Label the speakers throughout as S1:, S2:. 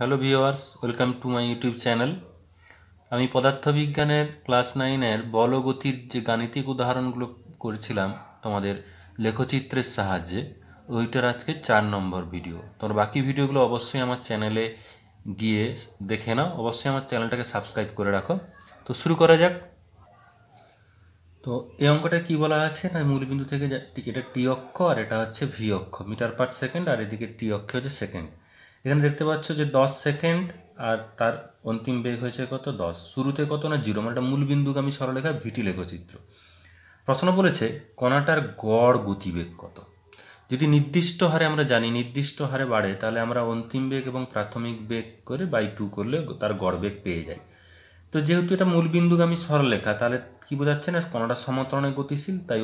S1: hello viewers welcome to my YouTube channel আমি পদার্থবিজ্ঞানের class নাইনের বলগতির যে গাণিতিক উদাহরণগুলো করেছিলাম তোমাদের লেখচিত্রের সাহায্যে ওইটার আজকে চার নম্বর ভিডিও তোমার বাকি ভিডিওগুলো অবশ্যই আমার চ্যানেলে গিয়ে দেখে নাও অবশ্যই আমার চ্যানেলটাকে সাবস্ক্রাইব করে রাখো তো শুরু করা যাক তো এই অঙ্কটা কি বলা আছে না মূলবিন্দু থেকে এটা টি অক্ষ আর এটা হচ্ছে ভি অক্ষ মিটার পার সেকেন্ড আর এদিকে টি অক্ষ হচ্ছে সেকেন্ড এখানে দেখতে পাচ্ছ যে দশ সেকেন্ড আর তার অন্তিম বেগ হয়েছে কত দশ শুরুতে কত না জিরো মানে মূল আমি সরলেখা ভিটি লেখচিত্র প্রশ্ন বলেছে কণাটার গড় গতিবেগ কত যদি নির্দিষ্ট হারে আমরা জানি নির্দিষ্ট হারে বাড়ে তাহলে আমরা অন্তিম বেগ এবং প্রাথমিক বেগ করে বাই টু করলে তার গড় বেগ পেয়ে যাই তো যেহেতু এটা মূল আমি সরলেখা তাহলে কি বোঝাচ্ছে না কণাটা সমতরণে গতিশীল তাই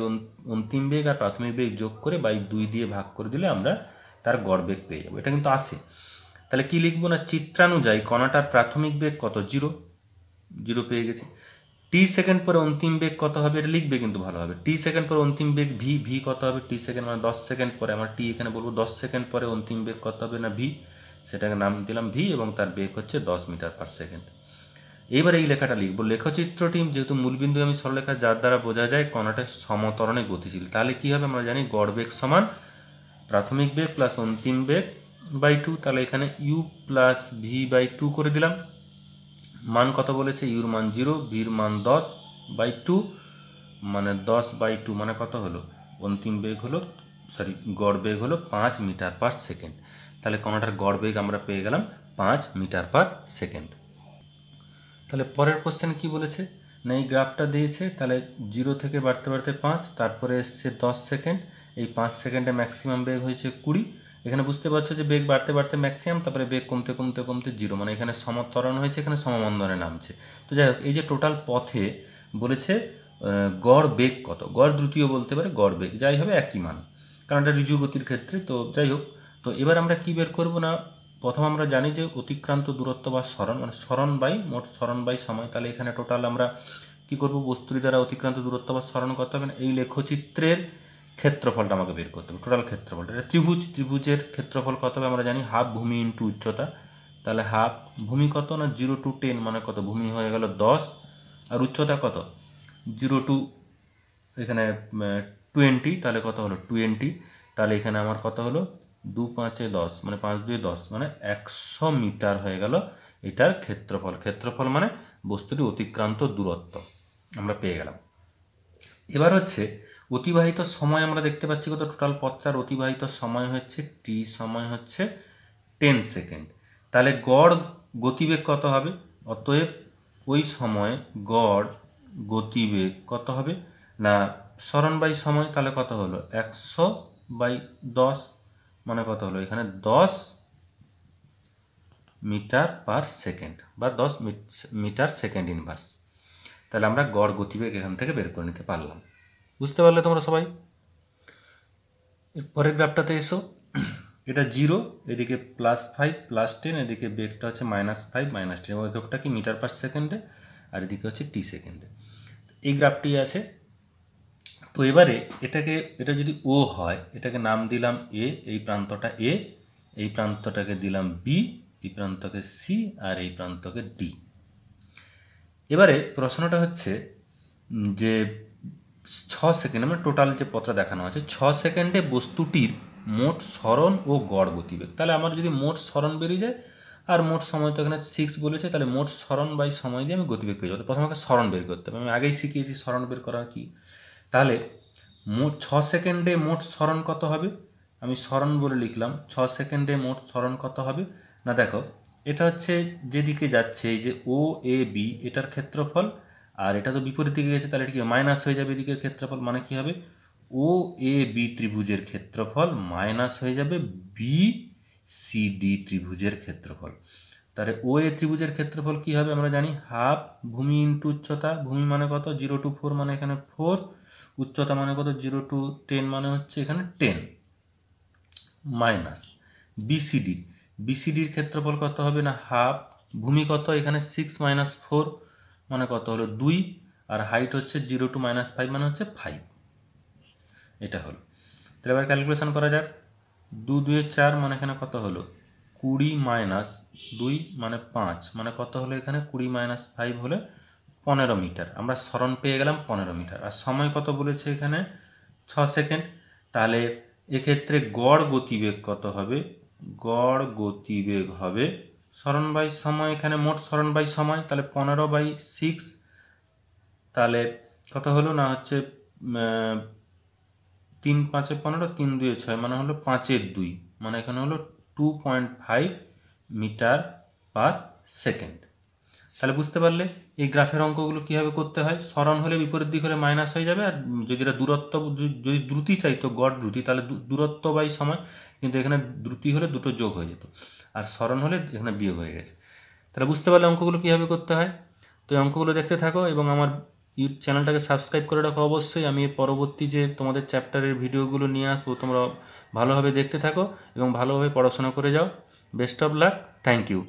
S1: অন্তিম বেগ আর প্রাথমিক বেগ যোগ করে বাই দুই দিয়ে ভাগ করে দিলে আমরা তার গড়বেগ পেয়ে যাবো এটা কিন্তু আসে তাহলে কি লিখবো না চিত্রানুযায়ী কণাটার প্রাথমিক বেগ কত জিরো জিরো পেয়ে গেছে টি সেকেন্ড পরে অন্তিম বেগ কত হবে এটা লিখবে কিন্তু ভালো হবে টি সেকেন্ড পরে অন্তিম বেগ ভি ভি কত হবে টি সেকেন্ড মানে দশ সেকেন্ড পরে আমার টি এখানে বলবো দশ সেকেন্ড পরে অন্তিম বেগ কত হবে না ভি সেটাকে নাম দিলাম ভি এবং তার বেগ হচ্ছে দশ মিটার পার সেকেন্ড এবার এই লেখাটা লিখবো লেখচিত্রটি যেহেতু মূলবিন্দু আমি সরলেখা যার দ্বারা বোঝা যায় কণাটা সমতরণে গতিশীল তাহলে কি হবে আমরা জানি গড়বেগ সমান প্রাথমিক বেগ প্লাস অন্তিম বেগ বাই টু তাহলে এখানে u plus v by two করে দিলাম মান কত বলেছে ইউর মান জিরো ভির মান দশ বাই টু মানে দশ বাই টু মানে কত হলো অন্তিম বেগ হলো সরি গড় বেগ হলো পাঁচ মিটার পার সেকেন্ড তাহলে কোনোটার গড় বেগ আমরা পেয়ে গেলাম পাঁচ মিটার পার সেকেন্ড তাহলে পরের কোশ্চেন কি বলেছে না এই গ্রাফটা দিয়েছে তাহলে জিরো থেকে বাড়তে বাড়তে পাঁচ তারপরে এসছে দশ সেকেন্ড এই পাঁচ সেকেন্ডে ম্যাক্সিমাম বেগ হয়েছে কুড়ি এখানে বুঝতে পারছো যে বেগ বাড়তে বাড়তে ম্যাক্সিমাম তারপরে বেগ কমতে কমতে কমতে জিরো মানে এখানে সমত্বরণ হয়েছে এখানে সমবন্ধনে নামছে তো যাই হোক এই যে টোটাল পথে বলেছে গড় বেগ কত গড় দ্রুতীয় বলতে পারে গড় বেগ যাই হবে একই মান কারণ এটা রিজুগতির ক্ষেত্রে তো যাই হোক তো এবার আমরা কী বের করবো না প্রথম আমরা জানি যে অতিক্রান্ত দূরত্ব বা স্মরণ মানে স্মরণ বাই মোট স্মরণ বাই সময় তাহলে এখানে টোটাল আমরা কি করব বস্তুটি দ্বারা অতিক্রান্ত দূরত্ব বা স্মরণ করতে হবে এই লেখচিত্রের ক্ষেত্রফলটা আমাকে বের করতে হবে টোটাল ক্ষেত্রফলটা এটা ত্রিভুজ ত্রিভুজের ক্ষেত্রফল কত হবে আমরা জানি হাফ ভূমি ইন্টু উচ্চতা তাহলে হাফ ভূমি কত না জিরো টু টেন মানে কত ভূমি হয়ে গেল দশ আর উচ্চতা কত জিরো টু এখানে টোয়েন্টি তাহলে কত হলো টোয়েন্টি তাহলে এখানে আমার কত হলো দু পাঁচে দশ মানে পাঁচ দুয়ে দশ মানে একশো মিটার হয়ে গেল এটার ক্ষেত্রফল ক্ষেত্রফল মানে বস্তুটি অতিক্রান্ত দূরত্ব আমরা পেয়ে গেলাম এবার হচ্ছে অতিবাহিত সময় আমরা দেখতে পাচ্ছি কত টোটাল পথটার অতিবাহিত সময় হচ্ছে টি সময় হচ্ছে টেন সেকেন্ড তাহলে গড় গতিবেগ কত হবে অতএব ওই সময় গড় গতিবেগ কত হবে না স্মরণ বাই সময় তাহলে কত হলো একশো বাই দশ মানে কত হলো এখানে দশ মিটার পার সেকেন্ড বা দশ মিটার সেকেন্ড ইনভার্স তাহলে আমরা গড় গতিবেগ এখান থেকে বের করে নিতে পারলাম বুঝতে পারলে তোমরা সবাই পরের গ্রাফটাতে এসো এটা জিরো এদিকে প্লাস ফাইভ প্লাস টেন এদিকে বেগটা হচ্ছে মাইনাস ফাইভ মাইনাস টেন ওই গ্রাফটা কি মিটার পার সেকেন্ডে আর এদিকে হচ্ছে টি সেকেন্ডে এই গ্রাফটি আছে তো এবারে এটাকে এটা যদি ও হয় এটাকে নাম দিলাম এ এই প্রান্তটা এ এই প্রান্তটাকে দিলাম বি এই প্রান্তকে সি আর এই প্রান্তকে ডি এবারে প্রশ্নটা হচ্ছে যে ছ সেকেন্ড মানে টোটাল যে পথটা দেখানো আছে ছ সেকেন্ডে বস্তুটির মোট স্মরণ ও গড় গতিবেগ তাহলে আমার যদি মোট স্মরণ বেরিয়ে যায় আর মোট সময় তো এখানে সিক্স বলেছে তাহলে মোট স্মরণ বাই সময় দিয়ে আমি গতিবেগ পেয়ে যাবো প্রথমে আমাকে স্মরণ বের করতে হবে আমি আগেই শিখিয়েছি স্মরণ বের করা কী তাহলে মোট ছ সেকেন্ডে মোট স্মরণ কত হবে আমি স্মরণ বলে লিখলাম ছ সেকেন্ডে মোট স্মরণ কত হবে না দেখো এটা হচ্ছে যেদিকে যাচ্ছে এই যে ও এ বি এটার ক্ষেত্রফল আর এটা তো বিপরীত দিকে গেছে তাহলে এটা কি মাইনাস হয়ে যাবে এদিকের ক্ষেত্রফল মানে কি হবে ও এ বি ত্রিভুজের ক্ষেত্রফল মাইনাস হয়ে যাবে বি সি ডি ত্রিভুজের ক্ষেত্রফল তাহলে ও এ ত্রিভুজের ক্ষেত্রফল কি হবে আমরা জানি হাফ ভূমি ইন্টু উচ্চতা ভূমি মানে কত জিরো টু ফোর মানে এখানে ফোর উচ্চতা মানে কত জিরো টু টেন মানে হচ্ছে এখানে টেন মাইনাস বিসিডি বিসিডির ক্ষেত্রফল কত হবে না হাফ ভূমি কত এখানে সিক্স মাইনাস ফোর মানে কত হলো দুই আর হাইট হচ্ছে জিরো টু মাইনাস ফাইভ মানে হচ্ছে ফাইভ এটা হলো তাহলে এবার ক্যালকুলেশন করা যাক দু দুয়ে চার মানে এখানে কত হলো কুড়ি মাইনাস দুই মানে পাঁচ মানে কত হলো এখানে কুড়ি মাইনাস ফাইভ হলে পনেরো মিটার আমরা স্মরণ পেয়ে গেলাম পনেরো মিটার আর সময় কত বলেছে এখানে ছ সেকেন্ড তাহলে এক্ষেত্রে গড় গতিবেগ কত হবে গড় গতিবেগ হবে স্মরণ বাই সময় এখানে মোট স্মরণ বাই সময় তাহলে পনেরো বাই সিক্স তাহলে কত হলো না হচ্ছে তিন পাঁচে পনেরো তিন দুয়ে ছয় মানে হলো পাঁচের দুই মানে এখানে হলো two point five metre per second তাহলে বুঝতে পারলে এই গ্রাফের অঙ্কগুলো কীভাবে করতে হয় স্মরণ হলে বিপরীত দিক হলে মাইনাস হয়ে যাবে আর যদি এটা দূরত্ব যদি দ্রুতি চাই তো গড় দ্রুতি তাহলে দূরত্ব বাই সময় কিন্তু এখানে দ্রুতি হলে দুটো যোগ হয়ে যেত আর স্মরণ হলে এখানে বিয়োগ হয়ে গেছে তাহলে বুঝতে পারলে অঙ্কগুলো কীভাবে করতে হয় তো এই অঙ্কগুলো দেখতে থাকো এবং আমার ইউটিউব চ্যানেলটাকে সাবস্ক্রাইব করে রাখো অবশ্যই আমি পরবর্তী যে তোমাদের চ্যাপ্টারের ভিডিওগুলো নিয়ে আসবো তোমরা ভালোভাবে দেখতে থাকো এবং ভালোভাবে পড়াশোনা করে যাও best of luck thank you